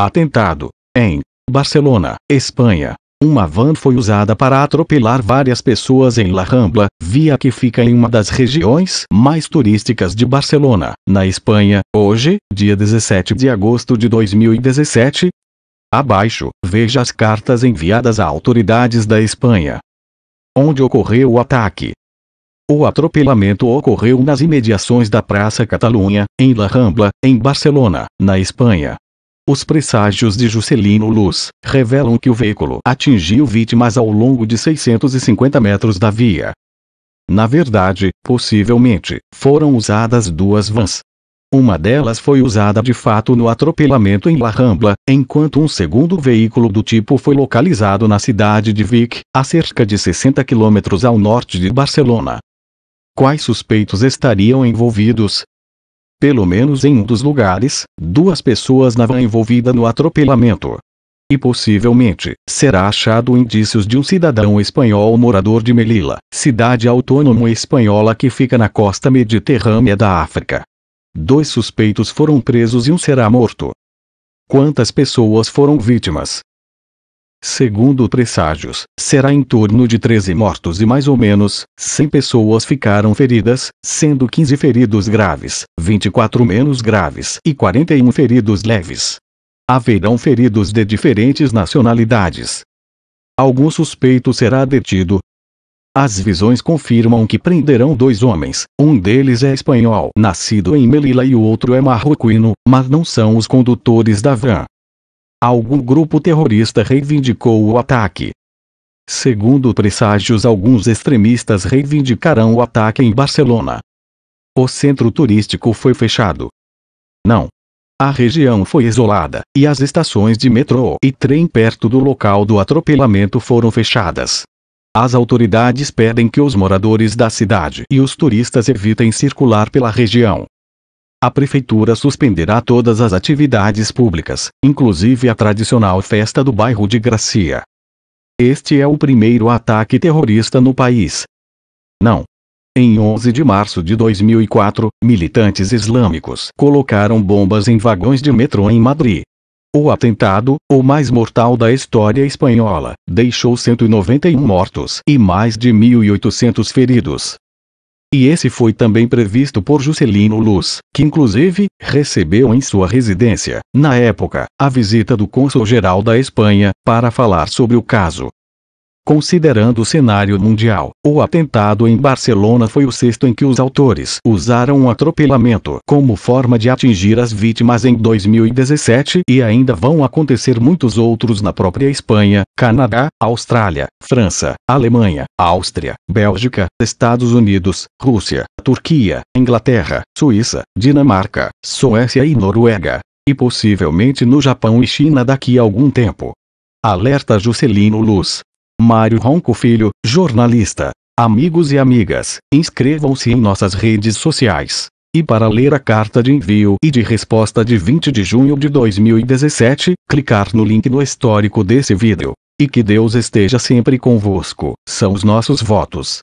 Atentado. Em Barcelona, Espanha. Uma van foi usada para atropelar várias pessoas em La Rambla, via que fica em uma das regiões mais turísticas de Barcelona, na Espanha, hoje, dia 17 de agosto de 2017. Abaixo, veja as cartas enviadas a autoridades da Espanha. Onde ocorreu o ataque? O atropelamento ocorreu nas imediações da Praça Catalunha, em La Rambla, em Barcelona, na Espanha. Os presságios de Juscelino Luz revelam que o veículo atingiu vítimas ao longo de 650 metros da via. Na verdade, possivelmente, foram usadas duas vans. Uma delas foi usada de fato no atropelamento em La Rambla, enquanto um segundo veículo do tipo foi localizado na cidade de Vic, a cerca de 60 quilômetros ao norte de Barcelona. Quais suspeitos estariam envolvidos? pelo menos em um dos lugares, duas pessoas na van envolvida no atropelamento. E possivelmente, será achado indícios de um cidadão espanhol morador de Melilla, cidade autônoma espanhola que fica na costa mediterrânea da África. Dois suspeitos foram presos e um será morto. Quantas pessoas foram vítimas? Segundo presságios, será em torno de 13 mortos e mais ou menos 100 pessoas ficaram feridas, sendo 15 feridos graves, 24 menos graves e 41 feridos leves. Haverão feridos de diferentes nacionalidades. Algum suspeito será detido, as visões confirmam que prenderão dois homens, um deles é espanhol, nascido em Melilla e o outro é marroquino, mas não são os condutores da van. Algum grupo terrorista reivindicou o ataque. Segundo presságios, alguns extremistas reivindicarão o ataque em Barcelona. O centro turístico foi fechado. Não. A região foi isolada, e as estações de metrô e trem perto do local do atropelamento foram fechadas. As autoridades pedem que os moradores da cidade e os turistas evitem circular pela região a prefeitura suspenderá todas as atividades públicas, inclusive a tradicional festa do bairro de Gracia. Este é o primeiro ataque terrorista no país. Não. Em 11 de março de 2004, militantes islâmicos colocaram bombas em vagões de metrô em Madrid. O atentado, o mais mortal da história espanhola, deixou 191 mortos e mais de 1.800 feridos. E esse foi também previsto por Juscelino Luz, que inclusive, recebeu em sua residência, na época, a visita do cônsul-geral da Espanha, para falar sobre o caso. Considerando o cenário mundial, o atentado em Barcelona foi o sexto em que os autores usaram um atropelamento como forma de atingir as vítimas em 2017 e ainda vão acontecer muitos outros na própria Espanha, Canadá, Austrália, França, Alemanha, Áustria, Bélgica, Estados Unidos, Rússia, Turquia, Inglaterra, Suíça, Dinamarca, Suécia e Noruega. E possivelmente no Japão e China daqui a algum tempo. Alerta Juscelino Luz, Mário Ronco Filho, jornalista. Amigos e amigas, inscrevam-se em nossas redes sociais. E para ler a carta de envio e de resposta de 20 de junho de 2017, clicar no link no histórico desse vídeo. E que Deus esteja sempre convosco, são os nossos votos.